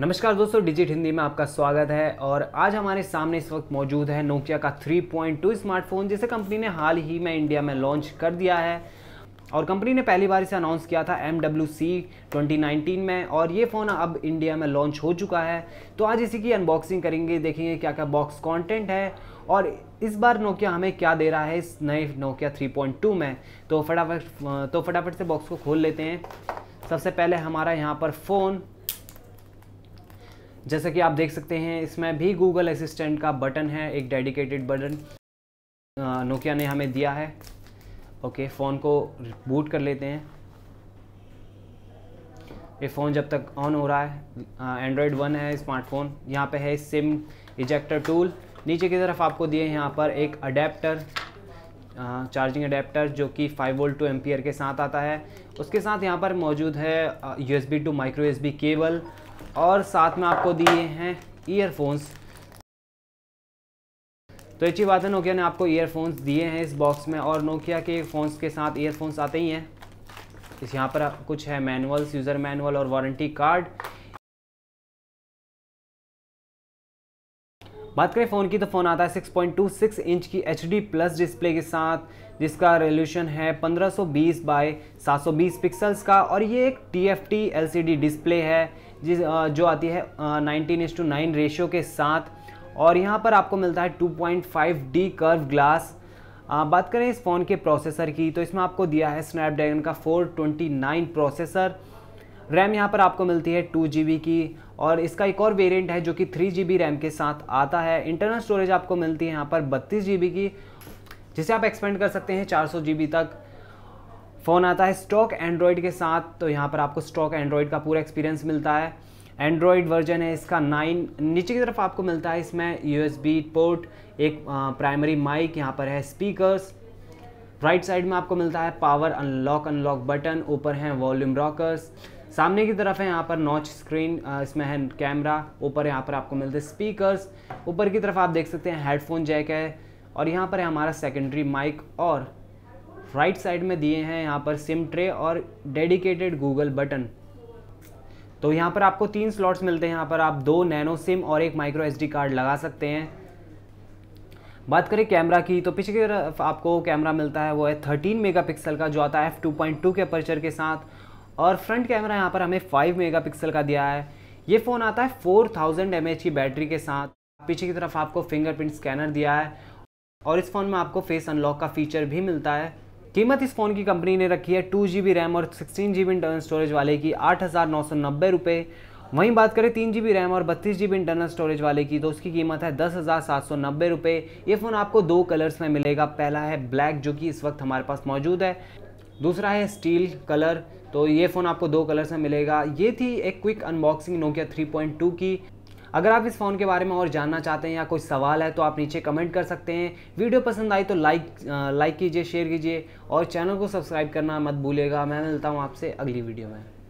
नमस्कार दोस्तों डिजिट हिंदी में आपका स्वागत है और आज हमारे सामने इस वक्त मौजूद है नोकिया का 3.2 स्मार्टफोन जिसे कंपनी ने हाल ही में इंडिया में लॉन्च कर दिया है और कंपनी ने पहली बार इसे अनाउंस किया था एम डब्ल्यू सी 2019 में और ये फ़ोन अब इंडिया में लॉन्च हो चुका है तो आज इसी की अनबॉक्सिंग करेंगे देखेंगे क्या क्या बॉक्स कंटेंट है और इस बार नोकिया हमें क्या दे रहा है इस नए नोकिया 3.2 में तो फटाफट तो फटाफट से बॉक्स को खोल लेते हैं सबसे पहले हमारा यहाँ पर फ़ोन जैसा कि आप देख सकते हैं इसमें भी गूगल असिस्टेंट का बटन है एक डेडिकेटेड बटन नोकिया ने हमें दिया है ओके फ़ोन को बूट कर लेते हैं ये फ़ोन जब तक ऑन हो रहा है एंड्रॉयड वन है स्मार्टफोन यहाँ पे है सिम इजेक्टर टूल नीचे की तरफ आपको दिए यहाँ पर एक अडेप्टर चार्जिंग अडेप्टर जो कि 5 वोल्ट टू एम्पियर के साथ आता है उसके साथ यहाँ पर मौजूद है U S B to micro S B cable और साथ में आपको दिए हैं ईयरफोन्स तो अच्छी बात है नोकिया ने आपको ईयरफोन्स दिए हैं इस बॉक्स में और नोकिया के फ़ोन्स के साथ ईयरफोन्स आते ही हैं इस यहाँ पर कुछ है मैनुअल्स यूज़र मैनुअल और वारंटी कार्ड बात करें फ़ोन की तो फ़ोन आता है 6.26 इंच की एच प्लस डिस्प्ले के साथ जिसका रेजोल्यूशन है 1520 बाय सात पिक्सल्स का और ये एक T F T L C D display है जिस जो आती है nineteen is to nine ratio के साथ और यहाँ पर आपको मिलता है 2.5D कर्व ग्लास आ, बात करें इस फ़ोन के प्रोसेसर की तो इसमें आपको दिया है स्नैपड्रैगन का 429 प्रोसेसर रैम यहाँ पर आपको मिलती है टू की और इसका एक और वेरिएंट है जो कि थ्री जी रैम के साथ आता है इंटरनल स्टोरेज आपको मिलती है यहाँ पर बत्तीस जी की जिसे आप एक्सपेंड कर सकते हैं चार सौ तक फ़ोन आता है स्टॉक एंड्रॉयड के साथ तो यहाँ पर आपको स्टॉक एंड्रॉयड का पूरा एक्सपीरियंस मिलता है एंड्रॉयड वर्जन है इसका नाइन नीचे की तरफ आपको मिलता है इसमें बी पोर्ट एक प्राइमरी माइक यहाँ पर है स्पीकर्स राइट साइड में आपको मिलता है पावर अनलॉक अनलॉक बटन ऊपर हैं वॉल्यूम रॉकर्स सामने की तरफ है यहाँ पर नॉच स्क्रीन इसमें है कैमरा ऊपर यहाँ पर आपको मिलते हैं स्पीकर्स ऊपर की तरफ आप देख सकते हैं हेडफोन जैक है और यहाँ पर है हमारा सेकेंडरी माइक और राइट साइड में दिए हैं यहाँ पर सिम ट्रे और डेडिकेटेड गूगल बटन तो यहाँ पर आपको तीन स्लॉट्स मिलते हैं यहाँ पर आप दो नैनो सिम और एक माइक्रो एस कार्ड लगा सकते हैं बात करें कैमरा की तो पीछे की तरफ आपको कैमरा मिलता है वो है 13 मेगापिक्सल का जो आता है एफ टू के अपर्चर के साथ और फ्रंट कैमरा यहाँ पर हमें 5 मेगापिक्सल का दिया है ये फ़ोन आता है 4000 थाउजेंड की बैटरी के साथ पीछे की तरफ आपको फिंगरप्रिंट स्कैनर दिया है और इस फ़ोन में आपको फेस अनलॉक का फीचर भी मिलता है कीमत इस फ़ोन की कंपनी ने रखी है टू जी रैम और सिक्सटीन जी इंटरनल स्टोरेज वाले की आठ हज़ार नौ सौ नब्बे रुपये वहीं बात करें तीन जी रैम और बत्तीस जी इंटरनल स्टोरेज वाले की तो उसकी कीमत है दस हज़ार सात सौ नब्बे रुपये ये फ़ोन आपको दो कलर्स में मिलेगा पहला है ब्लैक जो कि इस वक्त हमारे पास मौजूद है दूसरा है स्टील कलर तो ये फ़ोन आपको दो कलर से मिलेगा ये थी एक क्विक अनबॉक्सिंग नोकिया 3.2 की अगर आप इस फ़ोन के बारे में और जानना चाहते हैं या कोई सवाल है तो आप नीचे कमेंट कर सकते हैं वीडियो पसंद आई तो लाइक लाइक कीजिए शेयर कीजिए और चैनल को सब्सक्राइब करना मत भूलेगा मैं मिलता हूँ आपसे अगली वीडियो में